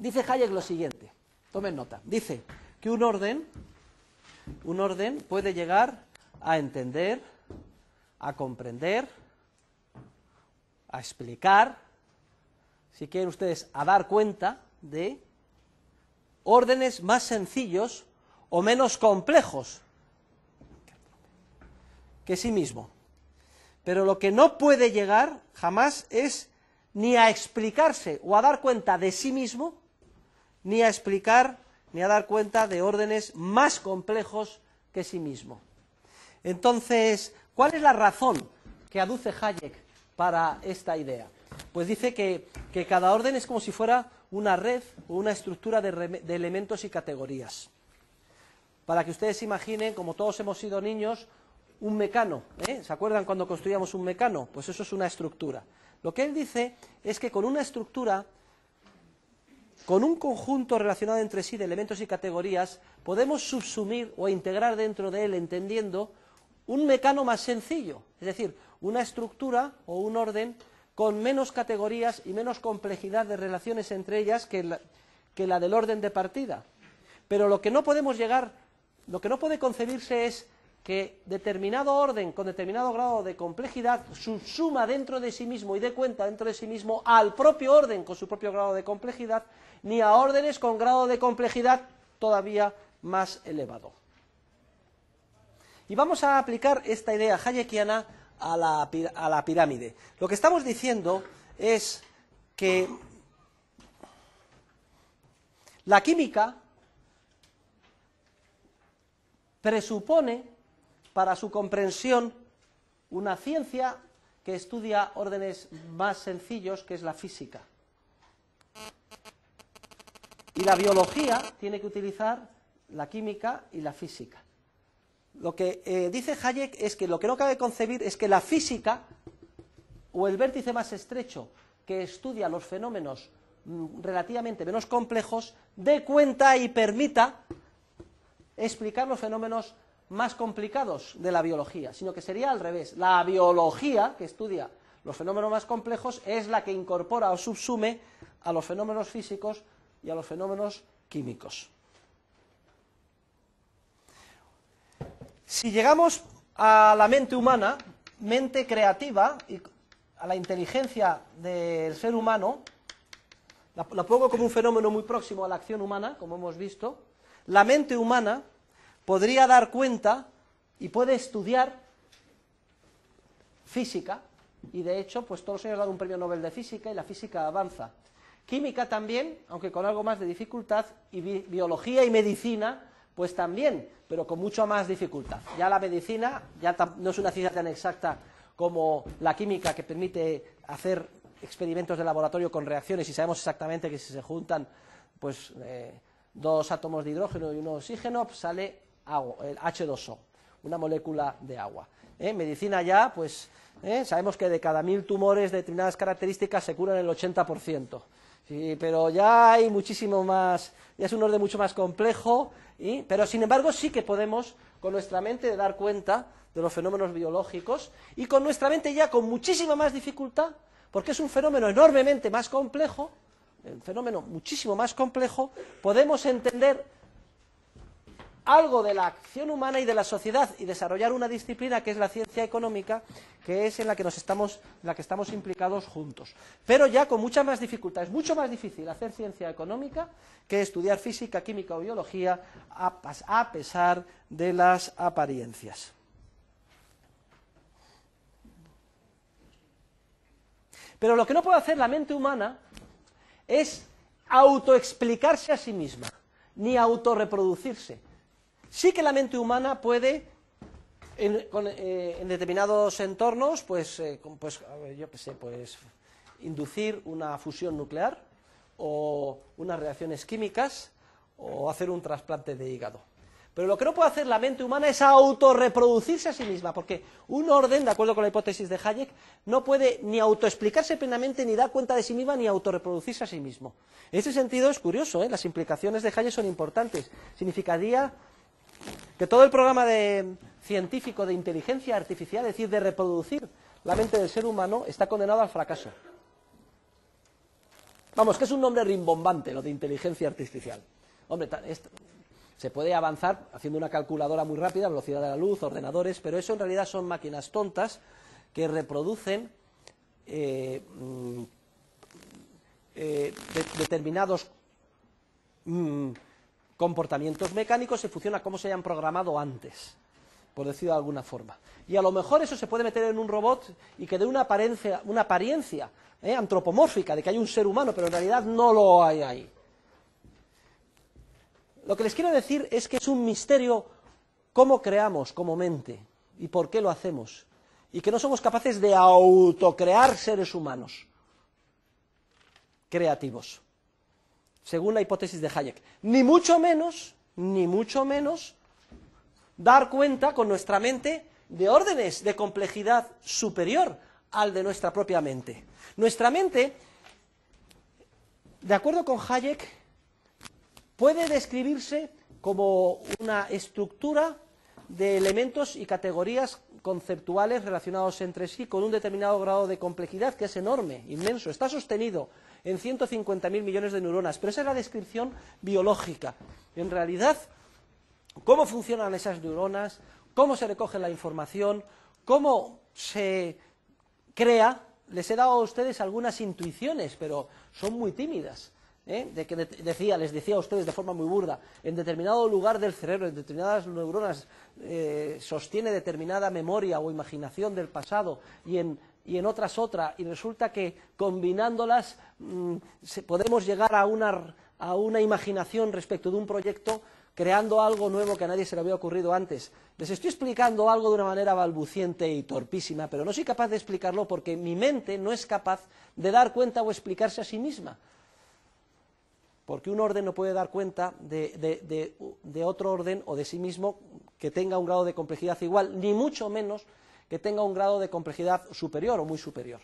Dice Hayek lo siguiente, tomen nota, dice que un orden, un orden puede llegar a entender, a comprender, a explicar, si quieren ustedes, a dar cuenta de órdenes más sencillos o menos complejos que sí mismo. Pero lo que no puede llegar jamás es ni a explicarse o a dar cuenta de sí mismo, ni a explicar ni a dar cuenta de órdenes más complejos que sí mismo. Entonces, ¿cuál es la razón que aduce Hayek para esta idea? Pues dice que, cada orden es como si fuera una red o una estructura de, elementos y categorías. Para que ustedes imaginen, como todos hemos sido niños, un mecano. ¿eh? ¿Se acuerdan cuando construíamos un mecano? Pues eso es una estructura. Lo que él dice es que con una estructura con un conjunto relacionado entre sí de elementos y categorías, podemos subsumir o integrar dentro de él, entendiendo, un mecano más sencillo, es decir, una estructura o un orden con menos categorías y menos complejidad de relaciones entre ellas que la, que la del orden de partida. Pero lo que no podemos llegar, lo que no puede concebirse es que determinado orden con determinado grado de complejidad subsuma dentro de sí mismo y dé de cuenta dentro de sí mismo al propio orden con su propio grado de complejidad, ni a órdenes con grado de complejidad todavía más elevado. Y vamos a aplicar esta idea hayekiana a la, a la pirámide. Lo que estamos diciendo es que la química presupone para su comprensión una ciencia que estudia órdenes más sencillos, que es la física. Y la biología tiene que utilizar la química y la física. Lo que eh, dice Hayek es que lo que no cabe concebir es que la física, o el vértice más estrecho que estudia los fenómenos mm, relativamente menos complejos, dé cuenta y permita explicar los fenómenos más complicados de la biología, sino que sería al revés. La biología, que estudia los fenómenos más complejos, es la que incorpora o subsume a los fenómenos físicos y a los fenómenos químicos. Si llegamos a la mente humana, mente creativa, y a la inteligencia del ser humano, la, pongo como un fenómeno muy próximo a la acción humana, como hemos visto, la mente humana podría dar cuenta y puede estudiar física, y de hecho, pues todos los años dado un premio Nobel de física y la física avanza. Química también, aunque con algo más de dificultad, y biología y medicina, pues también, pero con mucho más dificultad. Ya la medicina ya no es una ciencia tan exacta como la química que permite hacer experimentos de laboratorio con reacciones y sabemos exactamente que si se juntan pues eh, dos átomos de hidrógeno y uno de oxígeno, pues sale el H2O, una molécula de agua. En ¿Eh? Medicina ya, pues ¿eh? sabemos que de cada mil tumores de determinadas características se curan el 80%. pero ya hay muchísimo más, ya es un orden mucho más complejo, pero sin embargo sí que podemos con nuestra mente dar cuenta de los fenómenos biológicos y con nuestra mente ya con muchísima más dificultad, porque es un fenómeno enormemente más complejo, un fenómeno muchísimo más complejo, podemos entender algo de la acción humana y de la sociedad y desarrollar una disciplina que es la ciencia económica, que es en la que nos estamos, la que estamos implicados juntos. Pero ya con muchas más dificultades. Es mucho más difícil hacer ciencia económica que estudiar física, química o biología a pesar de las apariencias. Pero lo que no puede hacer la mente humana es autoexplicarse a sí misma, ni autorreproducirse Sí que la mente humana puede, en, eh, determinados entornos, pues, eh, pues yo qué sé, pues inducir una fusión nuclear o unas reacciones químicas o hacer un trasplante de hígado. Pero lo que no puede hacer la mente humana es autorreproducirse a sí misma, porque un orden, de acuerdo con la hipótesis de Hayek, no puede ni autoexplicarse plenamente, ni dar cuenta de sí misma, ni autorreproducirse a sí mismo. En ese sentido es curioso, ¿eh? las implicaciones de Hayek son importantes. Significaría que todo el programa de, científico de inteligencia artificial, es decir, de reproducir la mente del ser humano, está condenado al fracaso. Vamos, que es un nombre rimbombante lo de inteligencia artificial. Hombre, se puede avanzar haciendo una calculadora muy rápida, velocidad de la luz, ordenadores, pero eso en realidad son máquinas tontas que reproducen eh, mm, eh, determinados mm, comportamientos mecánicos se funciona como se hayan programado antes, por decirlo de alguna forma. Y a lo mejor eso se puede meter en un robot y que dé una apariencia, una apariencia eh, antropomórfica de que hay un ser humano, pero en realidad no lo hay ahí. Lo que les quiero decir es que es un misterio cómo creamos como mente y por qué lo hacemos. Y que no somos capaces de autocrear seres humanos creativos según la hipótesis de Hayek. Ni mucho menos, ni mucho menos, dar cuenta con nuestra mente de órdenes de complejidad superior al de nuestra propia mente. Nuestra mente, de acuerdo con Hayek, puede describirse como una estructura de elementos y categorías conceptuales relacionados entre sí con un determinado grado de complejidad que es enorme, inmenso. Está sostenido en 150.000 millones de neuronas, pero esa es la descripción biológica. En realidad, cómo funcionan esas neuronas, cómo se recoge la información, cómo se crea, les he dado a ustedes algunas intuiciones, pero son muy tímidas. ¿eh? de que decía, les decía a ustedes de forma muy burda, en determinado lugar del cerebro, en determinadas neuronas, eh, sostiene determinada memoria o imaginación del pasado y en, y otras otra, y resulta que combinándolas mm, podemos llegar a una, a una imaginación respecto de un proyecto creando algo nuevo que a nadie se le había ocurrido antes. Les estoy explicando algo de una manera balbuciente y torpísima, pero no soy capaz de explicarlo porque mi mente no es capaz de dar cuenta o explicarse a sí misma porque un orden no puede dar cuenta de, otro orden o de sí mismo que tenga un grado de complejidad igual, ni mucho menos que tenga un grado de complejidad superior o muy superior.